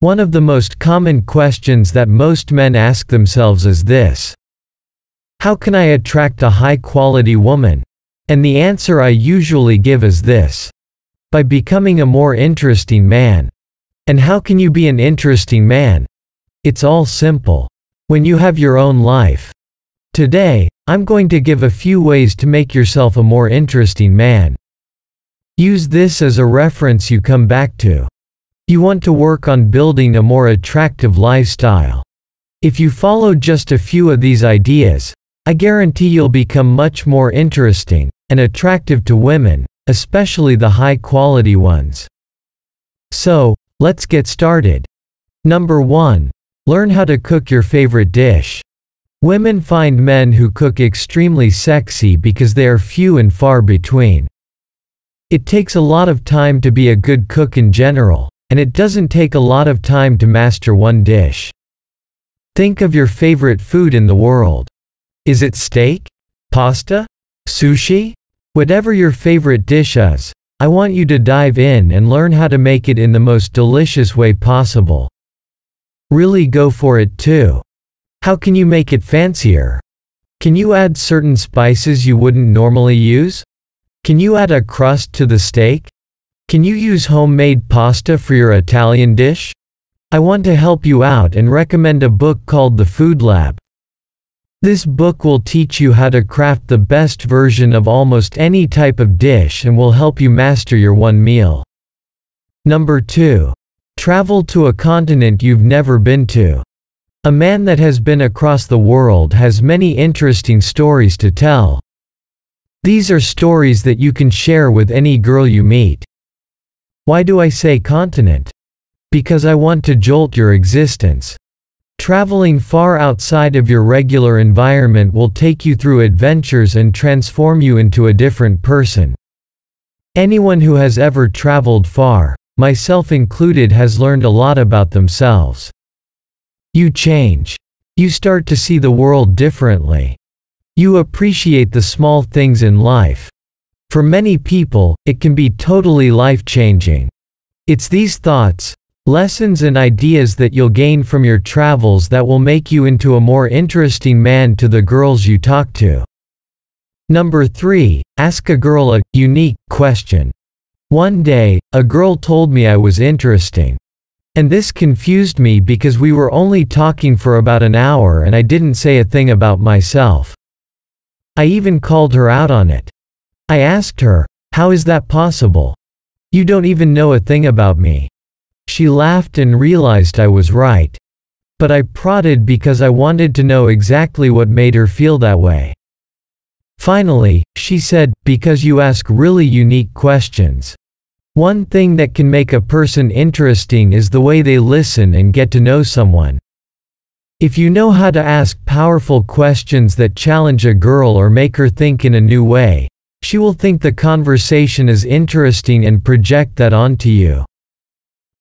One of the most common questions that most men ask themselves is this How can I attract a high quality woman? And the answer I usually give is this By becoming a more interesting man. And how can you be an interesting man? It's all simple. When you have your own life. Today, I'm going to give a few ways to make yourself a more interesting man. Use this as a reference you come back to. You want to work on building a more attractive lifestyle. If you follow just a few of these ideas, I guarantee you'll become much more interesting and attractive to women, especially the high quality ones. So, let's get started. Number 1. Learn how to cook your favorite dish. Women find men who cook extremely sexy because they are few and far between. It takes a lot of time to be a good cook in general, and it doesn't take a lot of time to master one dish. Think of your favorite food in the world. Is it steak? Pasta? Sushi? Whatever your favorite dish is, I want you to dive in and learn how to make it in the most delicious way possible. Really go for it too. How can you make it fancier? Can you add certain spices you wouldn't normally use? Can you add a crust to the steak? Can you use homemade pasta for your Italian dish? I want to help you out and recommend a book called The Food Lab. This book will teach you how to craft the best version of almost any type of dish and will help you master your one meal. Number 2. Travel to a continent you've never been to. A man that has been across the world has many interesting stories to tell. These are stories that you can share with any girl you meet. Why do I say continent? Because I want to jolt your existence. Traveling far outside of your regular environment will take you through adventures and transform you into a different person. Anyone who has ever traveled far, myself included, has learned a lot about themselves. You change. You start to see the world differently. You appreciate the small things in life. For many people, it can be totally life changing. It's these thoughts, lessons, and ideas that you'll gain from your travels that will make you into a more interesting man to the girls you talk to. Number 3. Ask a girl a unique question. One day, a girl told me I was interesting. And this confused me because we were only talking for about an hour and I didn't say a thing about myself. I even called her out on it. I asked her, How is that possible? You don't even know a thing about me. She laughed and realized I was right. But I prodded because I wanted to know exactly what made her feel that way. Finally, she said, Because you ask really unique questions. One thing that can make a person interesting is the way they listen and get to know someone. If you know how to ask powerful questions that challenge a girl or make her think in a new way, she will think the conversation is interesting and project that onto you.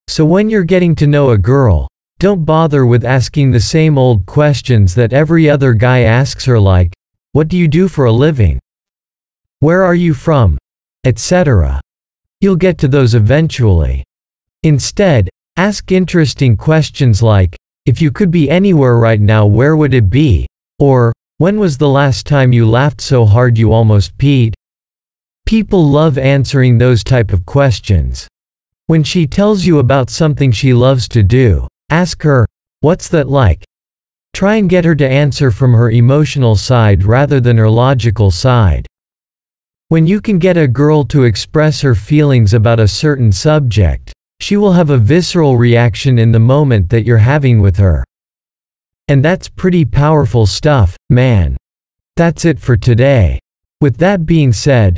So when you're getting to know a girl, don't bother with asking the same old questions that every other guy asks her like, what do you do for a living? Where are you from? Etc. You'll get to those eventually. Instead, ask interesting questions like, if you could be anywhere right now where would it be? Or, when was the last time you laughed so hard you almost peed? People love answering those type of questions. When she tells you about something she loves to do, ask her, what's that like? Try and get her to answer from her emotional side rather than her logical side. When you can get a girl to express her feelings about a certain subject, she will have a visceral reaction in the moment that you're having with her. And that's pretty powerful stuff, man. That's it for today. With that being said,